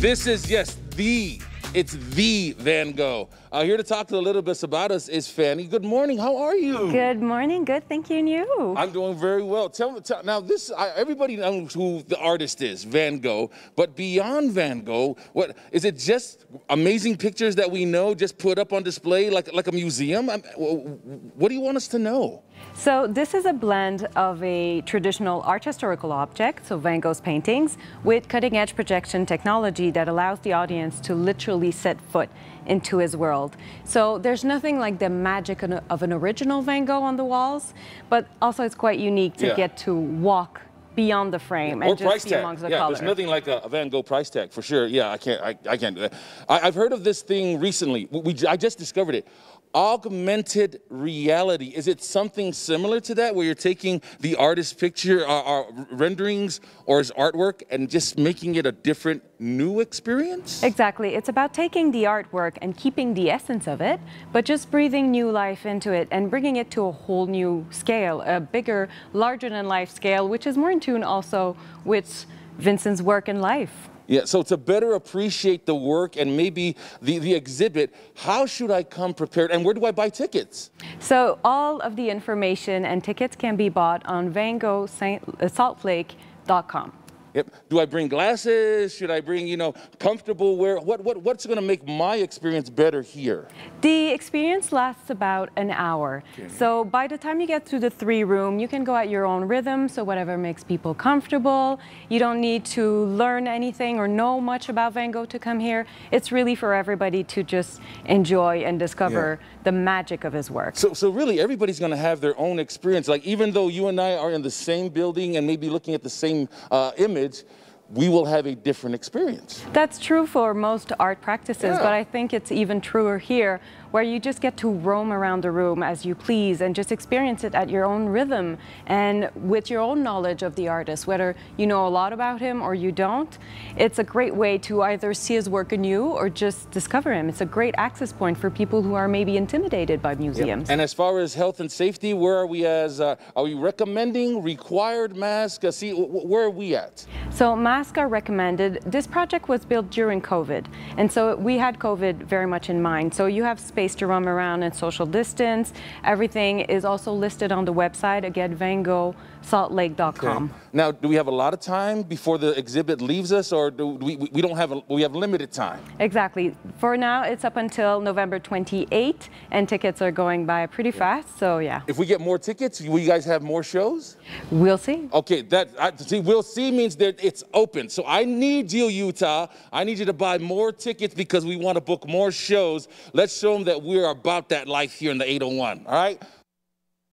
This is, yes, the it's the Van Gogh. Uh, here to talk to a little bit about us is Fanny. Good morning. How are you? Good morning. Good. Thank you. And you? I'm doing very well. Tell me now. This I, everybody knows who the artist is, Van Gogh. But beyond Van Gogh, what is it? Just amazing pictures that we know just put up on display like like a museum. I'm, what do you want us to know? So this is a blend of a traditional art historical object, so Van Gogh's paintings, with cutting edge projection technology that allows the audience to literally set foot into his world. So there's nothing like the magic of an original Van Gogh on the walls, but also it's quite unique to yeah. get to walk beyond the frame yeah, and just price be tag. amongst the yeah, color. There's nothing like a, a, Van Gogh price tag for sure. Yeah, I can't, I, I can't do that. I, have heard of this thing recently. We, we, I just discovered it augmented reality. Is it something similar to that where you're taking the artist's picture or, uh, or, uh, renderings or his artwork and just making it a different new experience? Exactly. It's about taking the artwork and keeping the essence of it, but just breathing new life into it and bringing it to a whole new scale, a bigger, larger than life scale, which is more in tune also with Vincent's work and life. Yeah, so to better appreciate the work and maybe the, the exhibit, how should I come prepared and where do I buy tickets? So all of the information and tickets can be bought on vangosaltlake.com do I bring glasses? Should I bring, you know, comfortable wear? What, what, what's going to make my experience better here? The experience lasts about an hour. Okay. So by the time you get to the three room, you can go at your own rhythm. So whatever makes people comfortable. You don't need to learn anything or know much about Van Gogh to come here. It's really for everybody to just enjoy and discover yeah. the magic of his work. So, so really everybody's going to have their own experience. Like even though you and I are in the same building and maybe looking at the same uh, image, kids, we will have a different experience. That's true for most art practices, yeah. but I think it's even truer here where you just get to roam around the room as you please and just experience it at your own rhythm and with your own knowledge of the artist, whether you know a lot about him or you don't. It's a great way to either see his work anew or just discover him. It's a great access point for people who are maybe intimidated by museums. Yep. And as far as health and safety, where are we as, uh, are we recommending required masks? Uh, see, where are we at? So masks are recommended. This project was built during COVID. And so we had COVID very much in mind. So you have space space to roam around and social distance. Everything is also listed on the website, again, vangosaltlake.com. Okay. Now, do we have a lot of time before the exhibit leaves us, or do we, we don't have, a, we have limited time? Exactly. For now, it's up until November 28, and tickets are going by pretty yeah. fast, so yeah. If we get more tickets, will you guys have more shows? We'll see. Okay, that, I, see, we'll see means that it's open, so I need you, Utah. I need you to buy more tickets because we want to book more shows. Let's show them that that we're about that life here in the 801, all right?